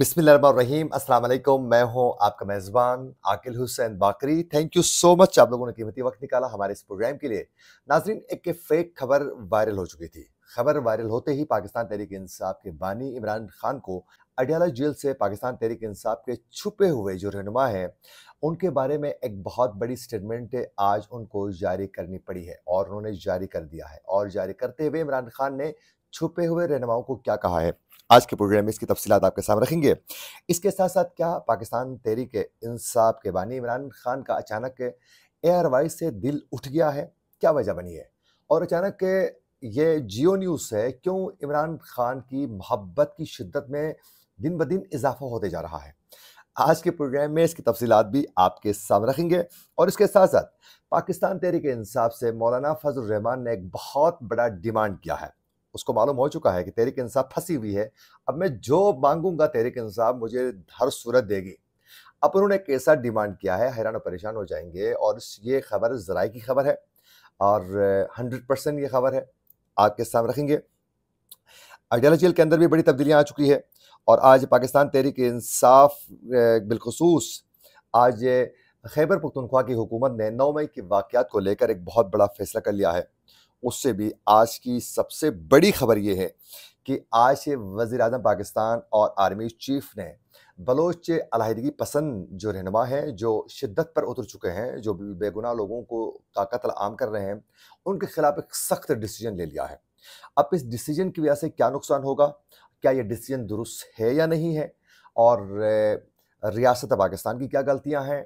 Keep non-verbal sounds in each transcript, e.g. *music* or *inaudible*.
बिस्मिल्लाहिर्रहमान अस्सलाम वालेकुम मैं हूं आपका मेज़बान आकिल हुसैन बाकरी थैंक यू सो मच आप लोगों ने कीमती वक्त निकाला हमारे इस प्रोग्राम के लिए नाजरीन एक फेक खबर वायरल हो चुकी थी खबर वायरल होते ही पाकिस्तान तहरीक इंसाफ के बानी इमरान खान को अडियाला जेल से पाकिस्तान तहरीक इंसाफ के छुपे हुए जो रहनुमा हैं उनके बारे में एक बहुत बड़ी स्टेटमेंट आज उनको जारी करनी पड़ी है और उन्होंने जारी कर दिया है और जारी करते हुए इमरान खान ने छुपे हुए रहनुमाओं को क्या कहा है आज के प्रोग्राम में इसकी तफसीत आपके सामने रखेंगे इसके साथ साथ क्या पाकिस्तान तहरीक इंसाफ के बानी इमरान खान का अचानक एयरवाइज से दिल उठ गया है क्या वजह बनी है और अचानक ये जियो न्यूज़ है क्यों इमरान खान की मोहब्बत की शिद्दत में दिन ब दिन इजाफा होते जा रहा है आज के प्रोग्राम में इसकी तफसीत भी आपके सामने रखेंगे और इसके साथ साथ पाकिस्तान तहरीक इंसाफ से मौलाना फजल रहमान ने एक बहुत बड़ा डिमांड किया है उसको मालूम हो चुका है कि तहरीक इंसाफ फंसी हुई है अब मैं जो मांगूंगा तहरीक इंसाफ मुझे हर सूरत देगी अब उन्होंने एक ऐसा डिमांड किया है हैरान परेशान हो जाएंगे और ये खबर ज़राए की खबर है और हंड्रेड परसेंट ये खबर है आपके सामने रखेंगे जेल के अंदर भी बड़ी तब्दीलियाँ आ चुकी है और आज पाकिस्तान तहरीक इंसाफ बिलखसूस आज खैबर पुख्तनख्वा की हुकूमत ने नौ मई के वाक़ को लेकर एक बहुत बड़ा फैसला कर लिया है उससे भी आज की सबसे बड़ी खबर ये है कि आज से वज़ी अजम पाकिस्तान और आर्मी चीफ ने बलोच अलहदगी पसंद जो रहनमा है जो शिद्दत पर उतर चुके हैं जो बेगुनाह लोगों को का कत्ल आम कर रहे हैं उनके ख़िलाफ़ एक सख्त डिसीजन ले लिया है अब इस डिसीजन की वजह से क्या नुकसान होगा क्या ये डिसीजन दुरुस्त है या नहीं है और रियासत पाकिस्तान की क्या गलतियां हैं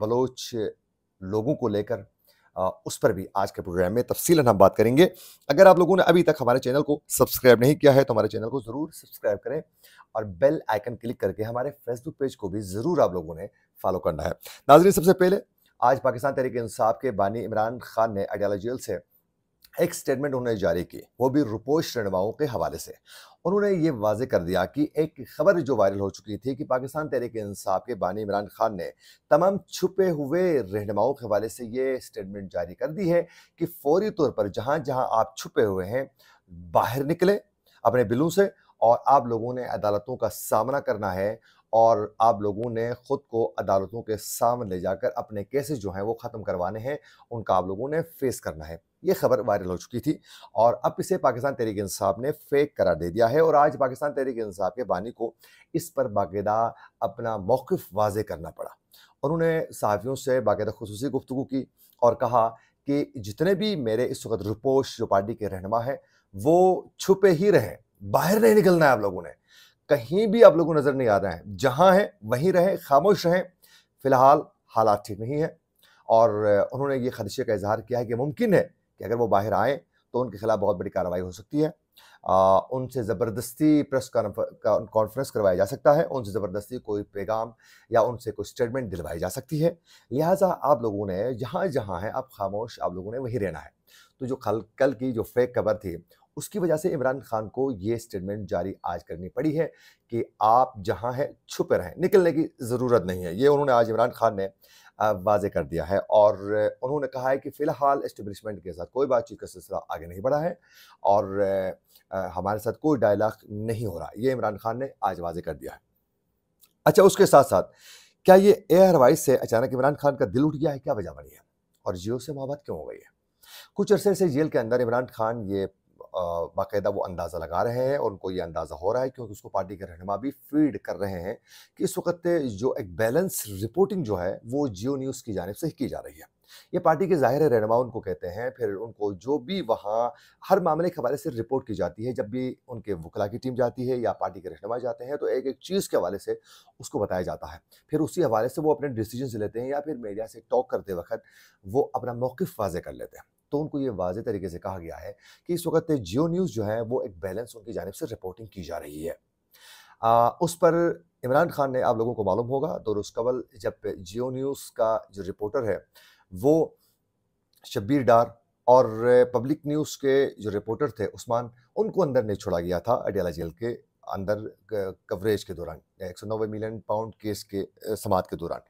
बलोच लोगों को लेकर उस पर भी आज के प्रोग्राम में तफसी हम बात करेंगे अगर आप लोगों ने अभी तक हमारे चैनल को सब्सक्राइब नहीं किया है तो हमारे चैनल को ज़रूर सब्सक्राइब करें और बेल आइकन क्लिक करके हमारे फेसबुक पेज को भी ज़रूर आप लोगों ने फॉलो करना है नाजरी सबसे पहले आज पाकिस्तान तहरीक इंसाफ के बानी इमरान खान ने आइडियालॉजियल से एक स्टेटमेंट उन्होंने जारी की वो भी रुपोश रणवाओं के हवाले से उन्होंने ये वाजे कर दिया कि एक खबर जो वायरल हो चुकी थी कि पाकिस्तान तहरीक इंसाफ के बानी इमरान खान ने तमाम छुपे हुए रहनुमाओं के हवाले से ये स्टेटमेंट जारी कर दी है कि फौरी तौर पर जहाँ जहाँ आप छुपे हुए हैं बाहर निकले अपने बिलों से और आप लोगों ने अदालतों का सामना करना है और आप लोगों ने ख़ुद को अदालतों के सामने ले जाकर अपने केसेस जो हैं वो ख़त्म करवाने हैं उनका आप लोगों ने फेस करना है ये खबर वायरल हो चुकी थी और अब इसे पाकिस्तान तहरीक इंसाफ ने फेक करार दे दिया है और आज पाकिस्तान तहरीक इंसाफ के बानी को इस पर बाकायदा अपना मौक़ वाज करना पड़ा उन्होंने सहाफ़ियों से बाकायदा खसूसी गुफ्तु की और कहा कि जितने भी मेरे इस वक्त रुपोश जो पार्टी के रहनमा हैं वो छुपे ही रहें बाहर नहीं निकलना है आप लोगों ने कहीं भी आप लोगों को नज़र नहीं आ रहे हैं जहाँ हैं वहीं रहें खामोश रहें फ़िलहाल हालात ठीक नहीं हैं और उन्होंने ये खदशे का इजहार किया है कि मुमकिन है अगर वो बाहर आएँ तो उनके खिलाफ बहुत बड़ी कार्रवाई हो सकती है आ, उनसे ज़बरदस्ती प्रेस कॉन्फ्रेंस करवाया जा सकता है उनसे ज़बरदस्ती कोई पैगाम या उनसे कोई स्टेटमेंट दिलवाई जा सकती है लिहाजा आप लोगों ने जहाँ जहाँ है आप खामोश आप लोगों ने वहीं रहना है तो जो कल कल की जो फेक खबर थी उसकी वजह से इमरान खान को ये स्टेटमेंट जारी आज करनी पड़ी है कि आप जहाँ हैं छुपे रहें निकलने की ज़रूरत नहीं है ये उन्होंने आज इमरान खान ने वाजे कर दिया है और उन्होंने कहा है कि फ़िलहाल इस्टबलिशमेंट के साथ कोई बातचीत का सिलसिला आगे नहीं बढ़ा है और हमारे साथ कोई डायलाग नहीं हो रहा ये इमरान खान ने आज वाजे कर दिया है अच्छा उसके साथ साथ क्या ये एयर वाइज से अचानक इमरान खान का दिल उठ गया है क्या वजह बनी है और जियो से मोहब्बत क्यों हो गई है कुछ अरसे से जेल के अंदर इमरान खान ये बाकायदा वो अंदाज़ा लगा रहे हैं और उनको ये अंदाज़ा हो रहा है क्योंकि उसको पार्टी के रहनमा भी फीड कर रहे हैं कि इस वक्त जो एक बैलेंस रिपोर्टिंग जो है वो जियो न्यूज़ की जानब से की जा रही है ये पार्टी के ज़ाहिर रहनमा उनको कहते हैं फिर उनको जो भी वहाँ हर मामले के हवाले से रिपोर्ट की जाती है जब भी उनके वकला की टीम जाती है या पार्टी के रहनमा जाते हैं तो एक एक चीज़ के हवाले से उसको बताया जाता है फिर उसी हवाले से वो अपने डिसीजन लेते हैं या फिर मीडिया से टॉक करते वक्त वो अपना मौक़ वाजे कर लेते हैं तो उनको ये वाज तरीके से कहा गया है कि इस वक्त जियो न्यूज़ जो है वो एक बैलेंस उनकी जानब से रिपोर्टिंग की जा रही है आ, उस पर इमरान खान ने आप लोगों को मालूम होगा तो रुस्कवल जब जियो न्यूज़ का जो रिपोर्टर है वो शब्बीर डार और पब्लिक न्यूज़ के जो रिपोर्टर थे उस्मान उनको अंदर नहीं छोड़ा गया था अडियाला जेल के अंदर कवरेज के दौरान एक मिलियन पाउंड केस के समात के दौरान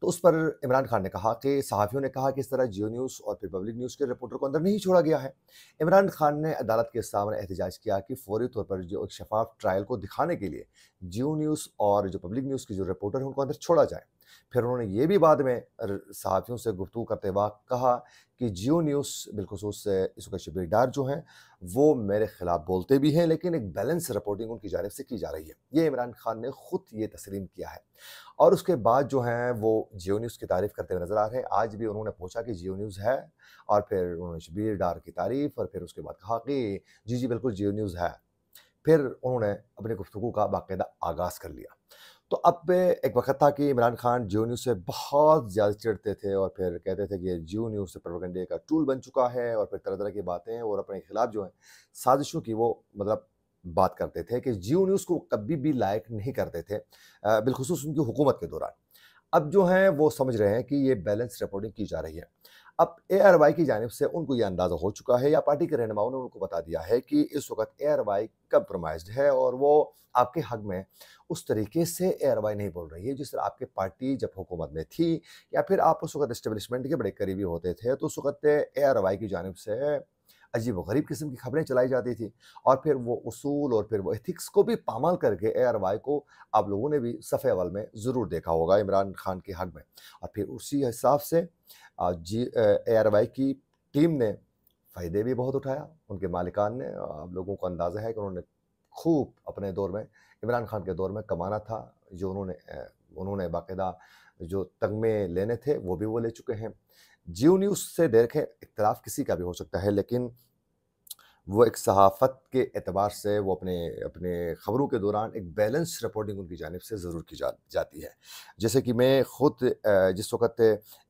तो उस पर इमरान खान ने कहा कि सहाफ़ियों ने कहा कि इस तरह जियो न्यूज़ और फिर पब्लिक न्यूज़ के रिपोर्टर को अंदर नहीं छोड़ा गया है इमरान खान ने अदालत के सामने एहतजाज किया कि फौरी तौर पर जो एक शफाफ ट्रायल को दिखाने के लिए जियो न्यूज़ और जो पब्लिक न्यूज़ के जो रिपोर्टर हैं उनको अंदर छोड़ा जाए फिर उन्होंने ये भी बाद में सहाफ़ियों से गुफ्तु करते वक्त कहा कि जियो न्यूज़ बिलखसूस शबीर डार जो हैं वो मेरे ख़िलाफ़ बोलते भी हैं लेकिन एक बैलेंस रिपोर्टिंग उनकी जानब से की जा रही है ये इमरान खान ने ख़ुद ये तस्लीम किया है और उसके बाद जो हैं वो जियो न्यूज़ की तारीफ़ करते हुए नज़र आ रहे हैं आज भी उन्होंने पूछा कि जियो न्यूज़ है और फिर उन्होंने शबीर डार की तारीफ़ और फिर उसके बाद कहा कि जी जी बिल्कुल जियो न्यूज़ है फिर उन्होंने अपनी गुफ्तु का बायदा आगाज़ कर लिया तो अब एक वक्त था कि इमरान खान जियो न्यूज़ से बहुत ज़्यादा चिड़ते थे और फिर कहते थे कि जियो न्यूज़ से प्रोपोगंडे का टूल बन चुका है और फिर तरह तरह की बातें और अपने खिलाफ जो है साजिशों की वो मतलब बात करते थे कि जियो न्यूज़ को कभी भी लायक नहीं करते थे बिलखसूस उनकी हुकूमत के दौरान अब जो हैं वो समझ रहे हैं कि ये बैलेंस रिपोर्टिंग की जा रही है अब ए आर वाई की जानब से उनको ये अंदाज़ा हो चुका है या पार्टी के रहनुमाओं ने उनको बता दिया है कि इस वक्त ए आर वाई कम्प्रोमाइज है और वो आपके हक में उस तरीके से ए आर वाई नहीं बोल रही है जिस तरह आपकी पार्टी जब हुकूमत में थी या फिर आप उस वक्त इस्टबलिशमेंट के बड़े करीबी होते थे तो उस वक्त ए आर वाई की जानब से अजीब गरीब किस्म की खबरें चलाई जाती थी और फिर वो असूल और फिर वो एथिक्स को भी पामाल करके ए आर वाई को आप लोगों ने भी सफ़े अवल में ज़रूर देखा होगा इमरान खान के हक में और फिर उसी हिसाब से जी ए आर वाई की टीम ने फ़ायदे भी बहुत उठाया उनके मालिकान ने आप लोगों को अंदाज़ा है कि उन्होंने खूब अपने दौर में इमरान खान के दौर में कमाना था जो उन्होंने उन्होंने बाकायदा जो तगमे लेने थे वो भी वो ले चुके हैं जियो न्यूज़ से देखें इख्तलाफ किसी का भी हो सकता है लेकिन वो एक सहाफ़त के अतबार से वो अपने अपने ख़बरों के दौरान एक बैलेंस रिपोर्टिंग उनकी जानब से ज़रूर की जा, जाती है जैसे कि मैं ख़ुद जिस वक्त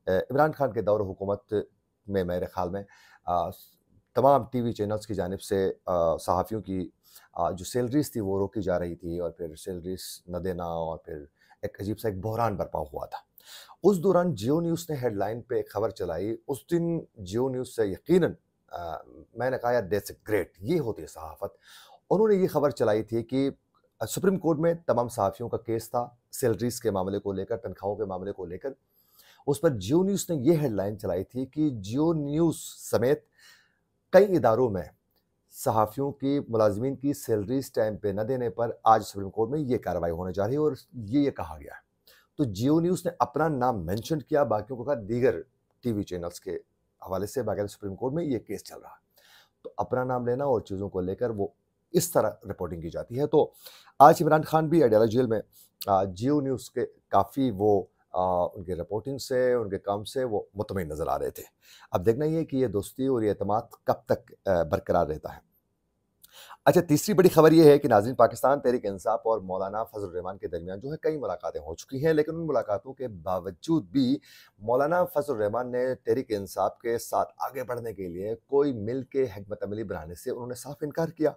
इमरान खान के दौर हुकूमत में मेरे ख्याल में तमाम टी वी चैनल्स की जानब से सहाफ़ियों की जो सैलरीज थी वो रोकी जा रही थी और फिर सैलरीज न देना और फिर एक अजीब सा एक बहरान बर्पा हुआ था उस दौरान जियो न्यूज़ ने हेडलाइन पे खबर चलाई उस दिन जियो न्यूज़ से यकीनन मैंने कहा यार ग्रेट ये होती है सहाफ़त उन्होंने ये खबर चलाई थी कि सुप्रीम कोर्ट में तमाम सहाफ़ियों का केस था सैलरीज़ के मामले को लेकर तनख्वाहों के मामले को लेकर उस पर जियो न्यूज़ ने यह हेडलाइन चलाई थी कि जियो न्यूज़ समेत कई इदारों में सहाफ़ियों की मुलाजमीन की सैलरीज टाइम पे न देने पर आज सुप्रीम कोर्ट में ये कार्रवाई होने जा रही है और ये ये कहा गया है तो जियो न्यूज़ ने अपना नाम मेंशन किया बाकियों को कहा दीगर टीवी चैनल्स के हवाले से बाकायदा सुप्रीम कोर्ट में ये केस चल रहा है तो अपना नाम लेना और चीज़ों को लेकर वो इस तरह रिपोर्टिंग की जाती है तो आज इमरान खान भी अडियाला जेल में जियो न्यूज़ के काफ़ी वो आ, उनकी रिपोर्टिंग से उनके काम से वो मुतमिन नज़र आ रहे थे अब देखना ये कि ये दोस्ती और ये अहतम कब तक बरकरार रहता है अच्छा तीसरी बड़ी खबर यह है कि नाजिन पाकिस्तान तहरीक इंसाफ और मौलाना रहमान के दरमियान जो है कई मुलाकातें हो चुकी हैं लेकिन उन मुलाकातों के बावजूद भी मौलाना फजल रहमान ने तहरीक इंसाफ के साथ आगे बढ़ने के लिए कोई मिल के हमत अमली बनाने से उन्होंने साफ इनकार किया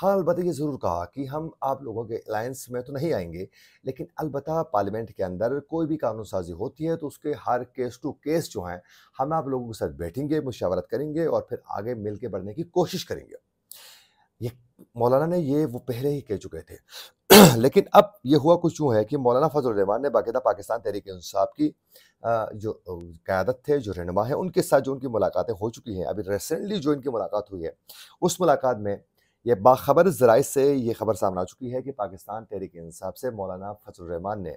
हाँ अलबत् ये ज़रूर कहा कि हम आप लोगों के अलायंस में तो नहीं आएंगे लेकिन अलबत् पार्लियामेंट के अंदर कोई भी कानून साजी होती है तो उसके हर केस टू केस जो हैं हम आप लोगों के साथ बैठेंगे मुशावरत करेंगे और फिर आगे मिल के बढ़ने की कोशिश करेंगे ये मौलाना ने ये वो पहले ही कह चुके थे *clears throat* लेकिन अब ये हुआ कुछ यूँ है कि मौलाना रहमान ने बाकायदा पाकिस्तान तहरीक इंसाफ की जो क्यादत थे जो रहनमा है उनके साथ जो उनकी मुलाकातें हो चुकी हैं अभी रिसेंटली जो इनकी मुलाकात हुई है उस मुलाकात में ये बाखबर ज़राए से ये खबर सामने आ चुकी है कि पाकिस्तान तहरीक इंसाफ से मौलाना रहमान ने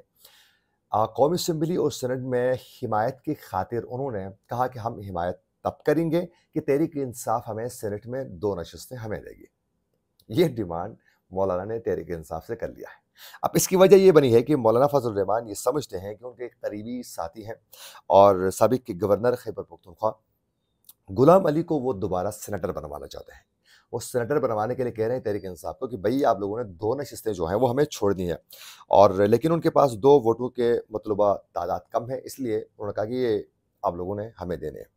कौमी असम्बली और सनट में हिमायत की खातिर उन्होंने कहा कि हम हिमायत तब करेंगे कि तहरीक इंसाफ हमें सेनेट में दो नशस्तें हमें देगी ये डिमांड मौलाना ने तहरीक इंसाफ से कर लिया है अब इसकी वजह ये बनी है कि मौलाना फजल रहमान ये समझते हैं कि उनके करीबी साथी हैं और सबक के गवर्नर खैबर पख्तनख्वा गुलाम अली को वो दोबारा सेनेटर बनवाना चाहते हैं वो सेनेटर बनवाने के लिए कह रहे हैं तहरीक इंसाफ को कि भई आप लोगों ने दो नशस्तें जो हैं वो हमें छोड़ दी हैं और लेकिन उनके पास दो वोटों के मतलबा तादाद कम है इसलिए उन्होंने कहा कि ये आप लोगों ने हमें देने हैं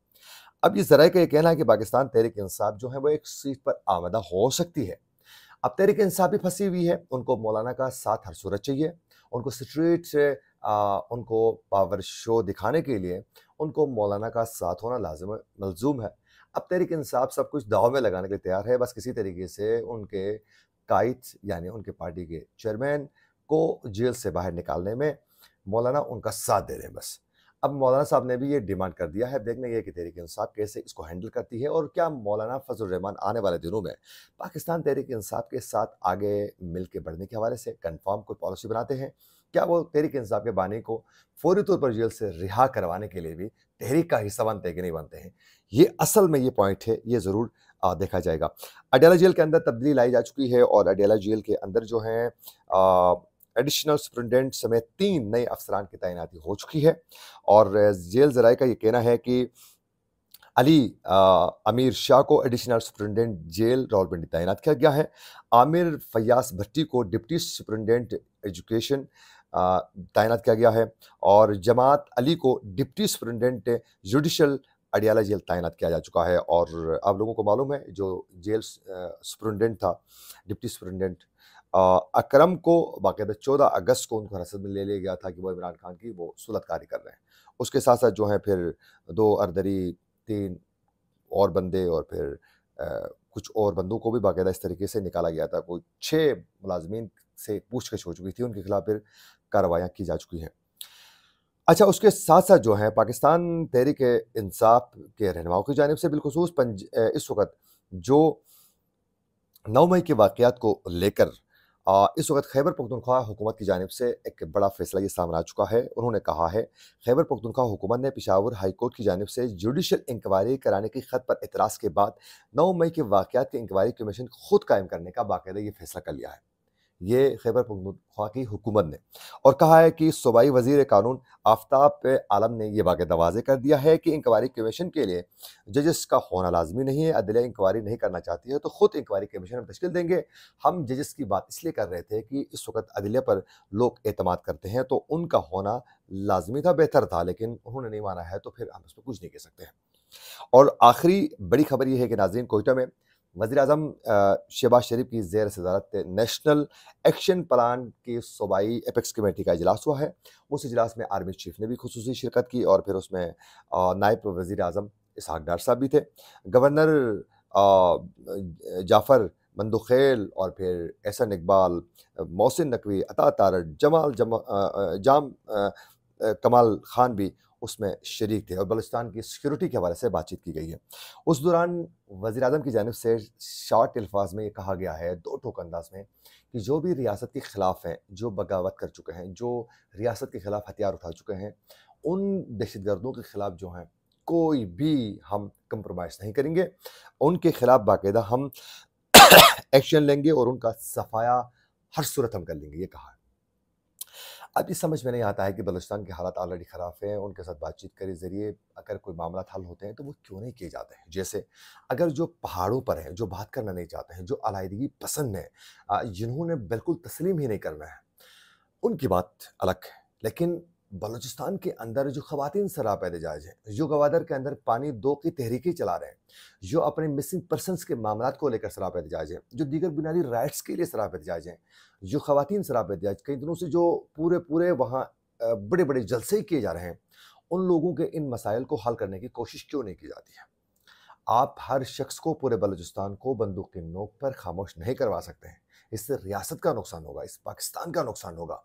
अब ये जरा का ये कहना है कि पाकिस्तान तहरीक इंसाफ जो है वो एक सीट पर आमदा हो सकती है अब तहरीक इंसाफ भी फंसी हुई है उनको मौलाना का साथ हर सूरत चाहिए उनको स्ट्रीट से आ, उनको पावर शो दिखाने के लिए उनको मौलाना का साथ होना लाजम मलजूम है अब तहरीक इंसाफ सब कुछ दाव में लगाने के लिए तैयार है बस किसी तरीके से उनके कायद यानी उनके पार्टी के चेयरमैन को जेल से बाहर निकालने में मौलाना उनका साथ दे रहे हैं बस अब मौलाना साहब ने भी ये डिमांड कर दिया है देखने ये कि तहरीक इंसाफ कैसे इसको हैंडल करती है और क्या मौलाना रहमान आने वाले दिनों में पाकिस्तान तहरीक इंसाफ के साथ आगे मिल के बढ़ने के हवाले से कन्फर्म कोई पॉलिसी बनाते हैं क्या वो तहरीक इंसाफ के बानी को फौरी तौर पर जेल से रिहा करवाने के लिए भी तहरीक का हिस्सा बनते हैं कि नहीं बनते हैं ये असल में ये पॉइंट है ये ज़रूर देखा जाएगा अडेला जेल के अंदर तब्दीली लाई जा चुकी है और अडेला जेल के अंदर जो है एडिशनल सुप्रिटेंडेंट समेत तीन नए अफसरान की तैनाती हो चुकी है और जेल जराए का ये कहना है कि अली आ, अमीर शाह को एडिशनल सुप्रिटेंडेंट जेल रावलपिंडी तैनात किया गया है आमिर फयास भट्टी को डिप्टी सुप्रिटेंडेंट एजुकेशन तैनात किया गया है और जमात अली को deputy superintendent judicial Adiala jail तैनात किया जा चुका है और आप लोगों को मालूम है जो जेल सुप्रिटेंडेंट था डिप्टी सुप्रिटेंडेंट अकरम को बाकायदा चौदह अगस्त को उनको हिरासत में ले लिया गया था कि वो इमरान खान की वो सूलतकारी कर रहे हैं उसके साथ साथ जो है फिर दो अरदरी तीन और बंदे और फिर आ, कुछ और बंदों को भी बाकायदा इस तरीके से निकाला गया था कोई छः मुलाजमीन से पूछगछ हो चुकी थी उनके खिलाफ फिर कार्रवाइयाँ की जा चुकी हैं अच्छा उसके साथ साथ जो है पाकिस्तान तहरीक इंसाफ के रहनुमाओं की जानब से बिलखसूस इस वक्त जो नौ मई के वाक़ को लेकर इस वक्त खैबर पखतनख्वा हुकूमत की जानब से एक बड़ा फैसला ये सामने आ चुका है उन्होंने कहा है खैबर पखतनख्वा हुकूमत ने पिशावर हाईकोर्ट की जानब से जुडिशल इंक्वायरी कराने की खत पर इतराज़ के बाद नौ मई के वाकत की इंक्वायरी कमीशन खुद कायम करने का बाकायदा ये फैसला कर लिया है ये खैबर पख्तूनख्वा की हुकूमत ने और कहा है कि सूबाई वजीर कानून आफ्ताब आलम ने यह वाक़ वाजे कर दिया है कि इंक्वायरी कमीशन के लिए जजेस का होना लाजमी नहीं है अदलिया इंक्वायरी नहीं करना चाहती है तो ख़ुद इंक्वायरी कमीशन हम तश्ल देंगे हम जजेस की बात इसलिए कर रहे थे कि इस वक्त अदलिया पर लोग अतमाद करते हैं तो उनका होना लाजमी था बेहतर था लेकिन उन्होंने नहीं माना है तो फिर हम इस पर कुछ नहीं कह सकते हैं और आखिरी बड़ी खबर यह है कि नाजीन कोयटा में वज़ी अजम शहबाज शरीफ की जेर सदारत नेशनल एक्शन प्लान के सूबाई अपेक्स कमेटी का अजलास हुआ है उस अजलास में आर्मी चीफ ने भी खसूस शिरकत की और फिर उसमें नायब वज़ी अजम इसहाक डार साहब भी थे गवर्नर जाफ़र मंदुखेल और फिर एहसन इकबाल मोहसिन नकवी अता तारट जमाल जमा जाम कमाल खान भी उसमें शरीक थे और बलूचिस्तान की सिक्योरिटी के हवाले से बातचीत की गई है उस दौरान वज़ी अजम की जानब से शार्ट अल्फाज में ये कहा गया है दो टोक अंदाज में कि जो भी रियासत के ख़िलाफ़ हैं जो बगावत कर चुके हैं जो रियासत के ख़िलाफ़ हथियार उठा चुके हैं उन दहशत गर्दों के ख़िलाफ़ जो हैं कोई भी हम कंप्रोमाइज़ नहीं करेंगे उनके ख़िलाफ़ बाकायदा हम एक्शन *coughs* लेंगे और उनका सफाया हर सूरत हम कर लेंगे ये कहा अब समझ में नहीं आता है कि बलूचिस्तान के हालात ऑलरेडी ख़राब हैं उनके साथ बातचीत के ज़रिए अगर कोई मामला हल होते हैं तो वो क्यों नहीं किए जाते हैं जैसे अगर जो पहाड़ों पर हैं जो बात करना नहीं चाहते हैं जो अलायदगी पसंद है जिन्होंने बिल्कुल तस्लीम ही नहीं करना है उनकी बात अलग है लेकिन बलूचिस्तान के अंदर जो खातन शराब एहतजाज हैं जो गवादर के अंदर पानी दो की तहरीकें चला रहे हैं जो अपने मिसिंग पर्सनस के मामला को लेकर शराब एहतजाज हैं जो दीगर बुनियादी राइट्स के लिए शराब एहतजाज हैं जो खातन शराब एहतजाज कई दिनों से जो पूरे पूरे वहाँ बड़े बड़े जलसे किए जा रहे हैं उन लोगों के इन मसाइल को हल करने की कोशिश क्यों नहीं की जाती है आप हर शख्स को पूरे बलूचिस्तान को बंदूक की नोक पर खामोश नहीं करवा सकते हैं इससे रियासत का नुकसान होगा इस पाकिस्तान का नुकसान होगा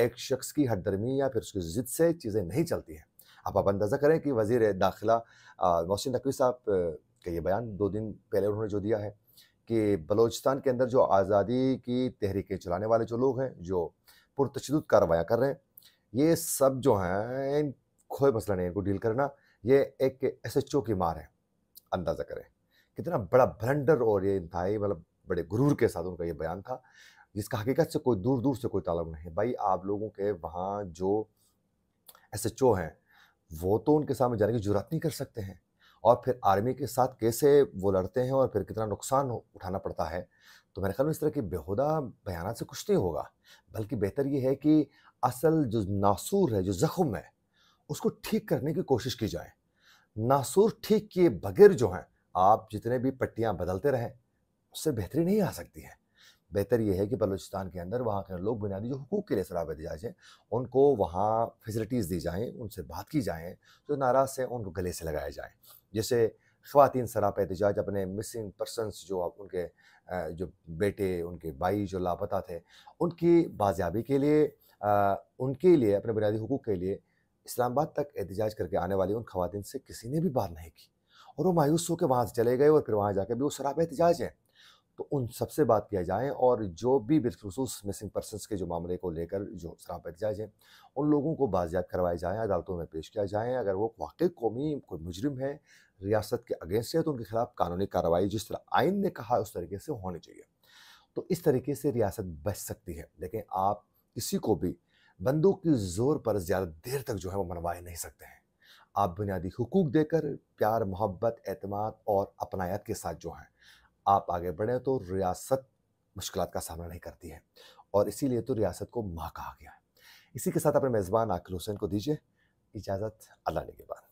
एक शख्स की हटदर्मी या फिर उसकी ज़िद से चीज़ें नहीं चलती हैं आप आप अंदाज़ा करें कि वजीर दाखिला मोहसिन नकवी साहब का ये बयान दो दिन पहले उन्होंने जो दिया है कि बलोचिस्तान के अंदर जो आज़ादी की तहरीकें चलाने वाले जो लोग हैं जो पुरतशद कार्रवाइयाँ कर रहे हैं ये सब जो हैं खोए मसला नहीं इनको डील करना ये एक एस एच ओ की मार है अंदाज़ा करें कितना बड़ा ब्लंडर और ये इंतहाई मतलब बड़े गुरूर के साथ उनका ये बयान था जिसका हकीकत से कोई दूर दूर से कोई ताल्लुक नहीं है भाई आप लोगों के वहाँ जो एस एच ओ हैं वो तो उनके सामने जाने की जरूरत नहीं कर सकते हैं और फिर आर्मी के साथ कैसे वो लड़ते हैं और फिर कितना नुकसान उठाना पड़ता है तो मेरे ख्याल में इस तरह के बेहुदा बयान से कुछ नहीं होगा बल्कि बेहतर ये है कि असल जो नासूर है जो ज़ख्म है उसको ठीक करने की कोशिश की जाए नासूर ठीक किए बगैर जो हैं आप जितने भी पट्टियाँ बदलते रहें उससे बेहतरी नहीं आ सकती है बेहतर ये है कि बलूचिस्तान के अंदर वहाँ के लोग बुनियादी जो हकूक़ के लिए सलाह दी जाए उनको वहाँ फैसिलिटीज़ दी जाएँ उनसे बात की जाएँ जो तो नाराज़ से उनको गले से लगाया जाए जैसे खुवान सराप एहतजाज अपने मिसिंग पर्सनस जो आप उनके जो बेटे उनके भाई जो लापता थे उनकी बाजियाबी के लिए उनके लिए अपने बुनियादी हकूक़ के लिए इस्लामाबाद तक एहतजाज करके आने वाली उन खातन से किसी ने भी बात नहीं की और वो मायूस होकर वहाँ से चले गए और फिर वहाँ जाकर भी वो शराब एहतजाज हैं तो उन सबसे बात किया जाए और जो भी बिलखसूस मिसिंग पर्सनस के जो मामले को लेकर जो शराब एहतजाज हैं उन लोगों को बाजियाब करवाए जाएँ अदालतों में पेश किया जाए अगर वो वाकई कौमी कोई मुजरम है रियासत के अगेंस्ट है तो उनके खिलाफ कानूनी कार्रवाई जिस तरह आइन ने कहा है उस तरीके से होनी चाहिए तो इस तरीके से रियासत बच सकती है लेकिन आप किसी को भी बंदूक की ज़ोर पर ज़्यादा देर तक जो है वो मनवाए नहीं सकते हैं आप बुनियादी हकूक देकर प्यार मोहब्बत अतमाद और अपनायत के साथ जो हैं आप आगे बढ़ें तो रियासत मुश्किल का सामना नहीं करती है और इसीलिए तो रियासत को माँ कहा गया है इसी के साथ अपने मेज़बान आकिल हुसैन को दीजिए इजाज़त अल्लाह ने के बाद